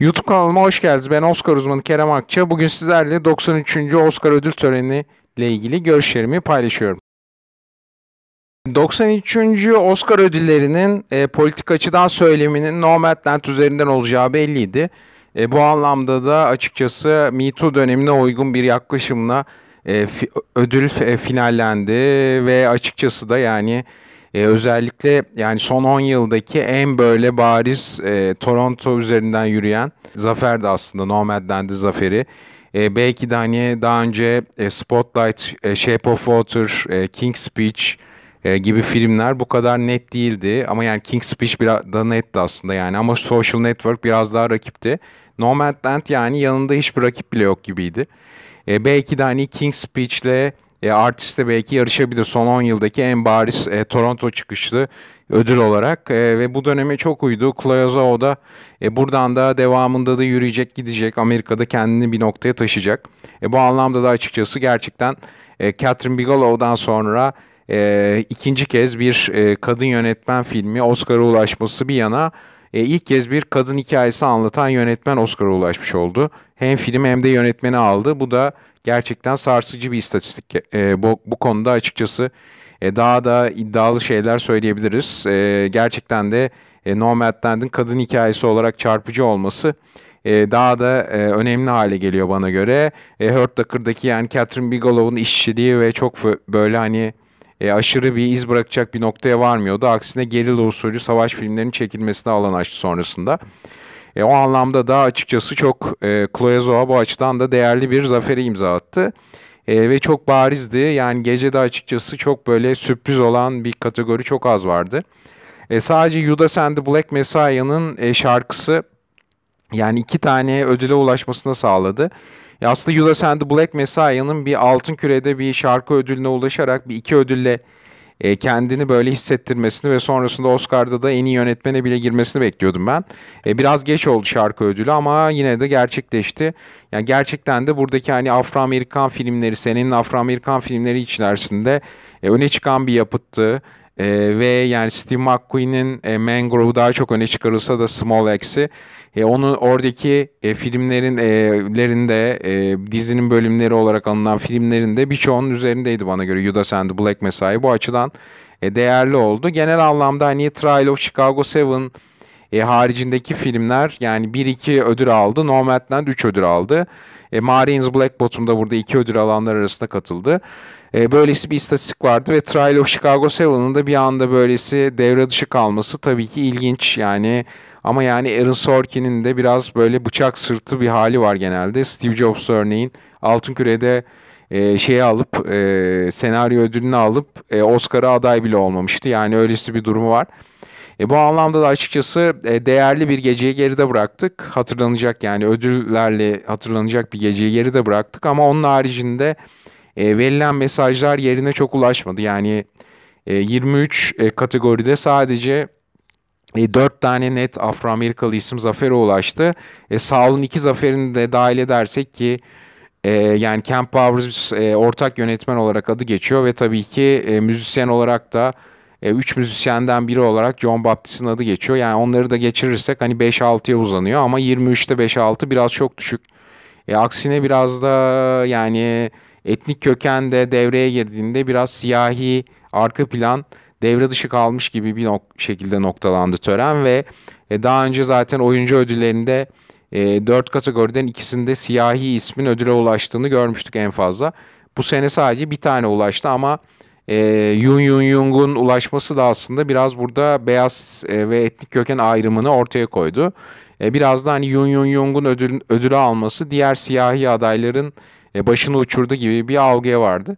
YouTube kanalıma hoş geldiniz. Ben Oscar uzmanı Kerem Akça. Bugün sizlerle 93. Oscar ödül töreni ile ilgili görüşlerimi paylaşıyorum. 93. Oscar ödüllerinin e, politik açıdan söyleminin Nomadland üzerinden olacağı belliydi. E, bu anlamda da açıkçası Me Too dönemine uygun bir yaklaşımla e, fi, ödül e, finallendi ve açıkçası da yani e, özellikle yani son 10 yıldaki en böyle bariz e, Toronto üzerinden yürüyen zafer de aslında Nomadland'ı zaferi. E, belki de hani daha önce e, Spotlight, e, Shape of Water, e, King's Speech e, gibi filmler bu kadar net değildi. Ama yani King's Speech biraz da netti aslında yani. Ama Social Network biraz daha rakipti. Nomadland yani yanında hiçbir rakip bile yok gibiydi. E, belki de hani King's Speech'le e, artiste belki yarışabilir son 10 yıldaki en bariz e, Toronto çıkışlı ödül olarak e, ve bu döneme çok uydu. Cloyozao da e, buradan da devamında da yürüyecek gidecek Amerika'da kendini bir noktaya taşıyacak. E, bu anlamda da açıkçası gerçekten e, Catherine Bigelow'dan sonra e, ikinci kez bir e, kadın yönetmen filmi Oscar'a ulaşması bir yana e, ilk kez bir kadın hikayesi anlatan yönetmen Oscar'a ulaşmış oldu. Hem film hem de yönetmeni aldı. Bu da gerçekten sarsıcı bir istatistik. E, bu, bu konuda açıkçası e, daha da iddialı şeyler söyleyebiliriz. E, gerçekten de e, Nomadland'ın kadın hikayesi olarak çarpıcı olması e, daha da e, önemli hale geliyor bana göre. E, Hurt Tucker'daki yani Catherine Bigelow'un işçiliği ve çok böyle hani e, aşırı bir iz bırakacak bir noktaya varmıyordu. Aksine gerilla usulü savaş filmlerinin çekilmesine alan açtı sonrasında. E, o anlamda da açıkçası çok e, Kloezoa bu açıdan da değerli bir zaferi imza attı. E, ve çok barizdi. Yani gecede açıkçası çok böyle sürpriz olan bir kategori çok az vardı. E, sadece Judas and the Black Messiah'nın e, şarkısı yani iki tane ödüle ulaşmasına sağladı. Ya aslında You Lost and the Black Messiah'ın bir altın kürede bir şarkı ödülüne ulaşarak bir iki ödülle e, kendini böyle hissettirmesini ve sonrasında Oscar'da da en iyi yönetmene bile girmesini bekliyordum ben. E, biraz geç oldu şarkı ödülü ama yine de gerçekleşti. Yani gerçekten de buradaki hani Afro-Amerikan filmleri, senenin Afro-Amerikan filmleri içerisinde e, öne çıkan bir yapıttı. E, ve yani Steve McQueen'in e, Mangrove daha çok öne çıkarılsa da Small Axe'i e, onu oradaki e, filmlerin e, lerinde e, dizinin bölümleri olarak alınan filmlerinde birçoğunun üzerindeydi bana göre Judas and the Black Messiah. Bu açıdan e, değerli oldu. Genel anlamda hani Trial of Chicago 7 e, haricindeki filmler yani 1-2 ödül aldı. Nomadland 3 ödül aldı. E, Marines Black Bottom da burada iki ödül alanlar arasında katıldı. E, böylesi bir istatistik vardı ve Trial of Chicago 7'ın da bir anda böylesi devre dışı kalması tabii ki ilginç. Yani ama yani Aaron Sorkin'in de biraz böyle bıçak sırtı bir hali var genelde. Steve Jobs örneğin Altın Küre'de e, şeyi alıp e, senaryo ödülünü alıp e, Oscar'a aday bile olmamıştı. Yani öylesi bir durumu var. E, bu anlamda da açıkçası e, değerli bir geceyi geride bıraktık. Hatırlanacak yani ödüllerle hatırlanacak bir geceyi geride bıraktık ama onun haricinde e, verilen mesajlar yerine çok ulaşmadı. Yani e, 23 e, kategoride sadece e, 4 tane net Afro-Amerikalı isim zafere ulaştı. E, Saul'un iki zaferini de dahil edersek ki e, yani Camp Powers e, ortak yönetmen olarak adı geçiyor ve tabii ki e, müzisyen olarak da e, müzisyenden biri olarak John Baptist'in adı geçiyor. Yani onları da geçirirsek hani 5-6'ya uzanıyor ama 23'te 5-6 biraz çok düşük. E, aksine biraz da yani etnik köken de devreye girdiğinde biraz siyahi arka plan devre dışı kalmış gibi bir nok- şekilde noktalandı tören ve e, daha önce zaten oyuncu ödüllerinde e, 4 kategoriden ikisinde siyahi ismin ödüle ulaştığını görmüştük en fazla. Bu sene sadece bir tane ulaştı ama e, Yun Yun Yung'un ulaşması da aslında biraz burada beyaz e, ve etnik köken ayrımını ortaya koydu. E, biraz da hani Yun Yun Yung'un ödül, ödülü alması diğer siyahi adayların e, başını uçurdu gibi bir algıya vardı.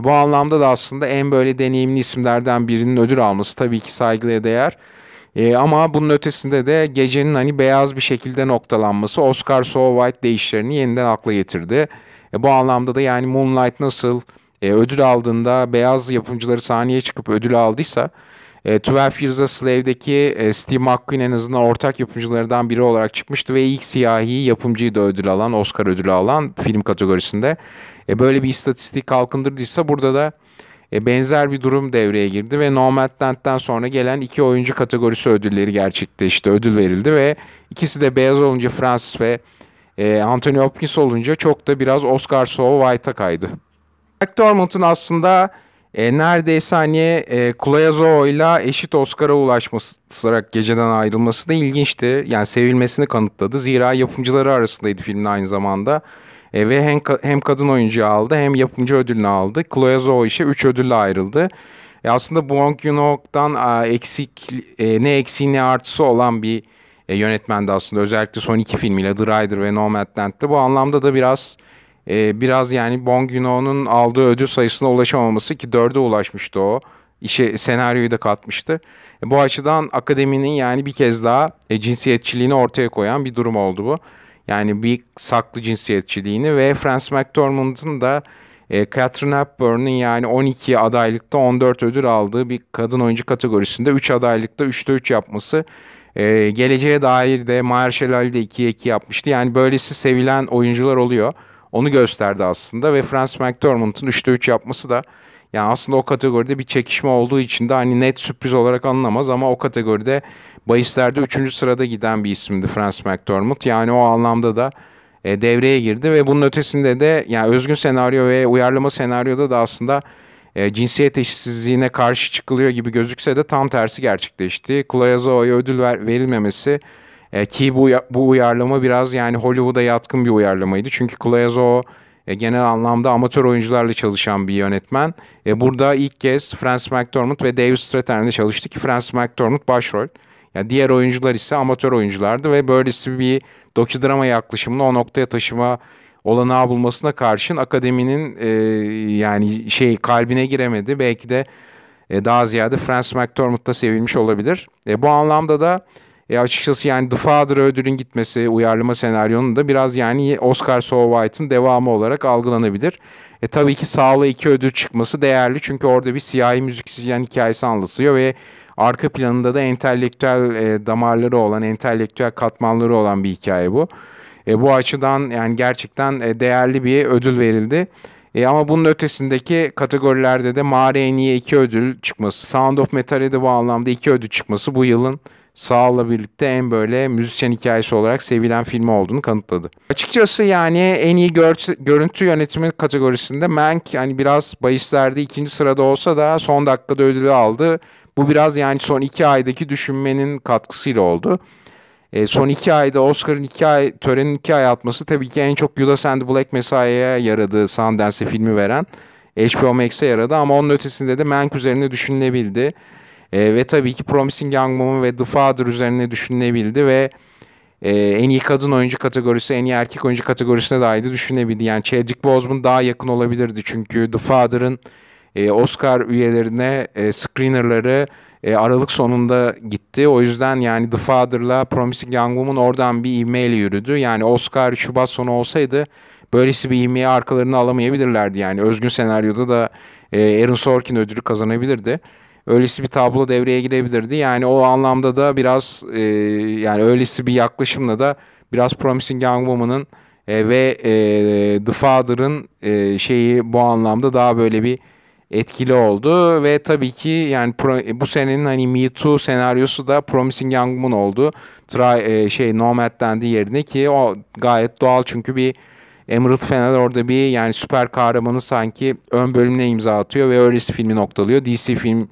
E, bu anlamda da aslında en böyle deneyimli isimlerden birinin ödül alması tabii ki saygıya değer. E, ama bunun ötesinde de gecenin hani beyaz bir şekilde noktalanması Oscar So White değişlerini yeniden akla getirdi. E, bu anlamda da yani Moonlight nasıl e, ödül aldığında beyaz yapımcıları sahneye çıkıp ödül aldıysa e, 12 Years a Slave'deki e, Steve McQueen en azından ortak yapımcılardan biri olarak çıkmıştı ve ilk siyahi yapımcıyı da ödül alan, Oscar ödülü alan film kategorisinde. E, böyle bir istatistik kalkındırdıysa burada da e, benzer bir durum devreye girdi ve Nomadland'den sonra gelen iki oyuncu kategorisi ödülleri gerçekleşti. Ödül verildi ve ikisi de beyaz olunca Francis ve e, Anthony Hopkins olunca çok da biraz Oscar So White'a kaydı. Jack Dormant'ın aslında e, neredeyse hani e, ile eşit Oscar'a ulaşması olarak geceden ayrılması da ilginçti. Yani sevilmesini kanıtladı. Zira yapımcıları arasındaydı filmin aynı zamanda. E, ve hem, hem kadın oyuncu aldı hem yapımcı ödülünü aldı. Kulayazoğlu işe 3 ödülle ayrıldı. E, aslında Bong Joon-ho'dan eksik, e, ne eksiği ne artısı olan bir e, yönetmendi aslında. Özellikle son iki filmiyle The Rider ve Nomadland'de. Bu anlamda da biraz e, biraz yani Bong Joon Ho'nun aldığı ödül sayısına ulaşamaması ki dörde ulaşmıştı o. İşe senaryoyu da katmıştı. E, bu açıdan akademinin yani bir kez daha e, cinsiyetçiliğini ortaya koyan bir durum oldu bu. Yani bir saklı cinsiyetçiliğini ve Frances McDormand'ın da e, Catherine Hepburn'un yani 12 adaylıkta 14 ödül aldığı bir kadın oyuncu kategorisinde 3 adaylıkta 3'te 3 yapması ee, geleceğe dair de Mahershala Ali de 2'ye 2 yapmıştı. Yani böylesi sevilen oyuncular oluyor onu gösterdi aslında ve Francis McDormand'ın 3'te 3 yapması da yani aslında o kategoride bir çekişme olduğu için de hani net sürpriz olarak anlamaz ama o kategoride bahislerde 3. sırada giden bir isimdi Francis McDormand. Yani o anlamda da e, devreye girdi ve bunun ötesinde de yani özgün senaryo ve uyarlama senaryoda da aslında e, cinsiyet eşitsizliğine karşı çıkılıyor gibi gözükse de tam tersi gerçekleşti. Kulayazoa'ya ödül ver, verilmemesi e, ki bu bu uyarlama biraz yani Hollywood'a yatkın bir uyarlamaydı. Çünkü Clouseau e, genel anlamda amatör oyuncularla çalışan bir yönetmen. E, burada ilk kez Francis McDormand ve Dave Strathairn'le çalıştı ki Francis McDormand başrol. Yani diğer oyuncular ise amatör oyunculardı ve böylesi bir dokidrama yaklaşımını o noktaya taşıma olanağı bulmasına karşın akademinin e, yani şey kalbine giremedi. Belki de e, daha ziyade Francis McDormand'da sevilmiş olabilir. E, bu anlamda da e açıkçası yani The Father ödülün gitmesi uyarlama senaryonun da biraz yani Oscar So White'ın devamı olarak algılanabilir. E tabii ki Sağla iki ödül çıkması değerli çünkü orada bir siyahi müzisyen hikayesi anlatılıyor ve arka planında da entelektüel e, damarları olan, entelektüel katmanları olan bir hikaye bu. E, bu açıdan yani gerçekten e, değerli bir ödül verildi. E, ama bunun ötesindeki kategorilerde de Mare en iyi iki ödül çıkması, Sound of Metal'e de bu anlamda iki ödül çıkması bu yılın Sağ'la birlikte en böyle müzisyen hikayesi olarak sevilen filmi olduğunu kanıtladı. Açıkçası yani en iyi gör- görüntü yönetimi kategorisinde Mank hani biraz bahislerde ikinci sırada olsa da son dakikada ödülü aldı. Bu biraz yani son iki aydaki düşünmenin katkısıyla oldu. E, son iki ayda Oscar'ın iki ay, törenin iki ay atması tabii ki en çok Judas and the Black Messiah'ya yaradı Sundance filmi veren. HBO Max'e yaradı ama onun ötesinde de Mank üzerine düşünülebildi. E, ve tabii ki Promising Young Woman ve The Father üzerine düşünülebildi ve e, en iyi kadın oyuncu kategorisi, en iyi erkek oyuncu kategorisine dahi de düşünebildi. Yani Chadwick Boseman daha yakın olabilirdi çünkü The Father'ın e, Oscar üyelerine e, screenerları e, Aralık sonunda gitti. O yüzden yani The Father'la Promising Young Woman oradan bir ivmeyle yürüdü. Yani Oscar Şubat sonu olsaydı böylesi bir ivmeyi arkalarını alamayabilirlerdi. Yani özgün senaryoda da e, Aaron Sorkin ödülü kazanabilirdi öylesi bir tablo devreye girebilirdi. Yani o anlamda da biraz e, yani öylesi bir yaklaşımla da biraz Promising Young Woman'ın e, ve e, The Father'ın e, şeyi bu anlamda daha böyle bir etkili oldu ve tabii ki yani pro, e, bu senenin hani Me Too senaryosu da Promising Young Woman oldu. Try, e, şey Nomad dendi yerine ki o gayet doğal çünkü bir Emerald Fennel orada bir yani süper kahramanı sanki ön bölümüne imza atıyor ve öylesi filmi noktalıyor. DC film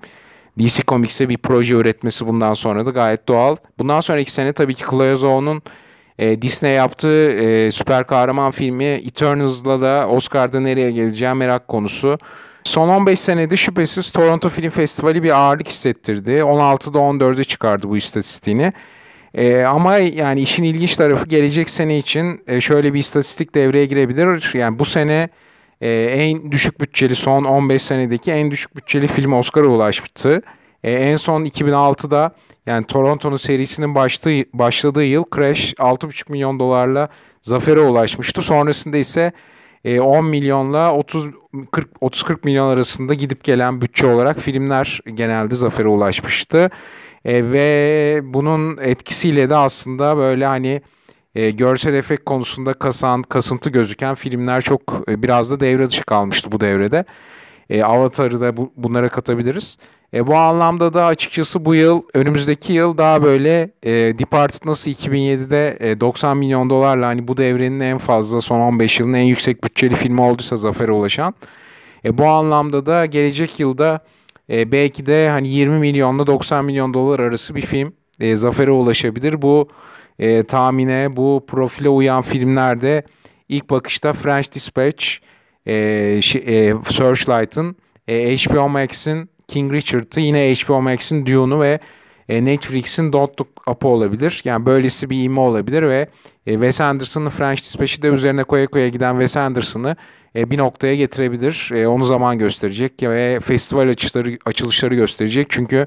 DC Comics'e bir proje üretmesi bundan sonra da gayet doğal. Bundan sonraki sene tabii ki Clozo'nun e, Disney yaptığı e, süper kahraman filmi Eternals'la da Oscar'da nereye geleceği merak konusu. Son 15 senede şüphesiz Toronto Film Festivali bir ağırlık hissettirdi. 16'da 14'e çıkardı bu istatistiğini. E, ama yani işin ilginç tarafı gelecek sene için e, şöyle bir istatistik devreye girebilir. Yani bu sene e, en düşük bütçeli son 15 senedeki en düşük bütçeli film Oscar'a ulaştı. E, en son 2006'da yani Toronto'nun serisinin başlığı, başladığı yıl Crash 6,5 milyon dolarla zafere ulaşmıştı. Sonrasında ise 10 e, milyonla 30 40 30 40 milyon arasında gidip gelen bütçe olarak filmler genelde zafere ulaşmıştı. E, ve bunun etkisiyle de aslında böyle hani e, görsel efekt konusunda kasan, kasıntı gözüken filmler çok e, biraz da devre dışı kalmıştı bu devrede. E, Avatar'ı da bu, bunlara katabiliriz. E, bu anlamda da açıkçası bu yıl, önümüzdeki yıl daha böyle e, Departed nasıl 2007'de e, 90 milyon dolarla hani bu devrenin en fazla son 15 yılın en yüksek bütçeli filmi olduysa zafere ulaşan. E, bu anlamda da gelecek yılda e, belki de hani 20 milyonla 90 milyon dolar arası bir film e, zafere ulaşabilir. Bu e, tahmine bu profile uyan filmlerde ilk bakışta French Dispatch, e, e, Searchlight'ın, e, HBO Max'in King Richard'ı, yine HBO Max'in Dune'u ve e, Netflix'in Don't Look Up'ı olabilir. Yani böylesi bir ima olabilir ve e, Wes Anderson'ın French Dispatch'i de üzerine koya koya giden Wes Anderson'ı e, bir noktaya getirebilir. E, onu zaman gösterecek ve festival açışları, açılışları gösterecek. Çünkü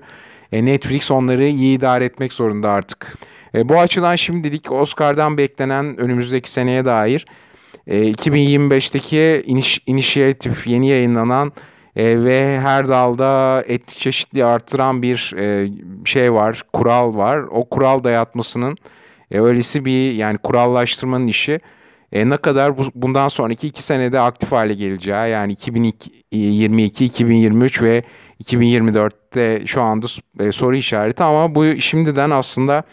e, Netflix onları iyi idare etmek zorunda artık. E, bu açıdan şimdilik Oscar'dan beklenen önümüzdeki seneye dair e, 2025'teki inisiyatif yeni yayınlanan e, ve her dalda etnik çeşitliği artıran bir e, şey var, kural var. O kural dayatmasının e, öylesi bir yani kurallaştırmanın işi e, ne kadar bu, bundan sonraki iki senede aktif hale geleceği yani 2022, 2023 ve 2024'te şu anda e, soru işareti ama bu şimdiden aslında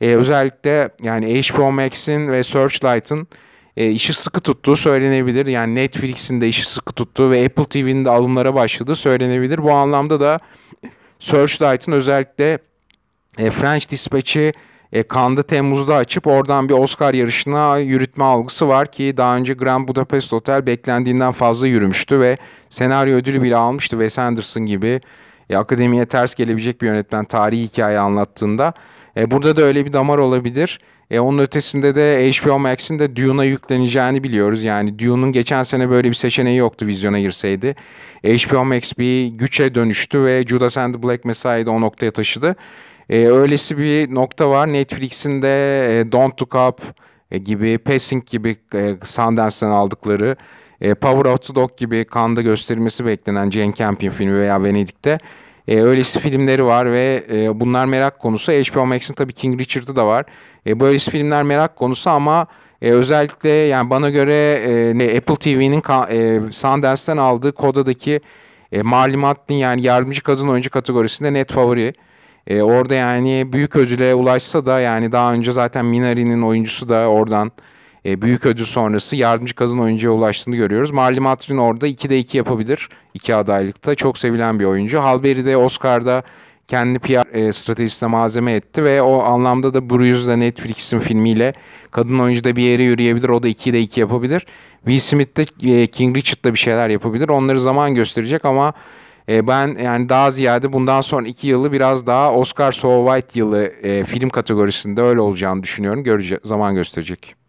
e, özellikle yani HBO Max'in ve Searchlight'ın e, işi sıkı tuttuğu söylenebilir. Yani Netflix'in de işi sıkı tuttuğu ve Apple TV'nin de alımlara başladığı söylenebilir. Bu anlamda da Searchlight'ın özellikle e, French Dispatch'i e, Kanda Temmuz'da açıp oradan bir Oscar yarışına yürütme algısı var ki daha önce Grand Budapest Hotel beklendiğinden fazla yürümüştü ve senaryo ödülü bile almıştı Wes Anderson gibi e, akademiye ters gelebilecek bir yönetmen tarihi hikaye anlattığında. E, burada da öyle bir damar olabilir. E, onun ötesinde de HBO Max'in de Dune'a yükleneceğini biliyoruz. Yani Dune'un geçen sene böyle bir seçeneği yoktu vizyona girseydi. HBO Max bir güçe dönüştü ve Judas and the Black Messiah'ı da o noktaya taşıdı. E, öylesi bir nokta var. Netflix'in de e, Don't Look Up e, gibi, Passing gibi e, Sundance'den aldıkları, e, Power of the Dog gibi Cannes'da gösterilmesi beklenen Jane Campion filmi veya Venedik'te e, ee, öylesi filmleri var ve e, bunlar merak konusu. HBO Max'in tabii King Richard'ı da var. E, böylesi filmler merak konusu ama e, özellikle yani bana göre e, Apple TV'nin e, Sundance'den aldığı Koda'daki e, malumatın yani yardımcı kadın oyuncu kategorisinde net favori. E, orada yani büyük ödüle ulaşsa da yani daha önce zaten Minari'nin oyuncusu da oradan e, büyük ödül sonrası yardımcı kadın oyuncuya ulaştığını görüyoruz. Marley Matrin orada de 2 yapabilir. 2 adaylıkta çok sevilen bir oyuncu. Halberry'de Oscar'da kendi PR e, stratejisine malzeme etti ve o anlamda da Bruce'da Netflix'in filmiyle kadın oyuncu da bir yere yürüyebilir. O da de 2 yapabilir. Will Smith de e, King Richard'da bir şeyler yapabilir. Onları zaman gösterecek ama e, ben yani daha ziyade bundan sonra 2 yılı biraz daha Oscar So White yılı e, film kategorisinde öyle olacağını düşünüyorum. Görece zaman gösterecek.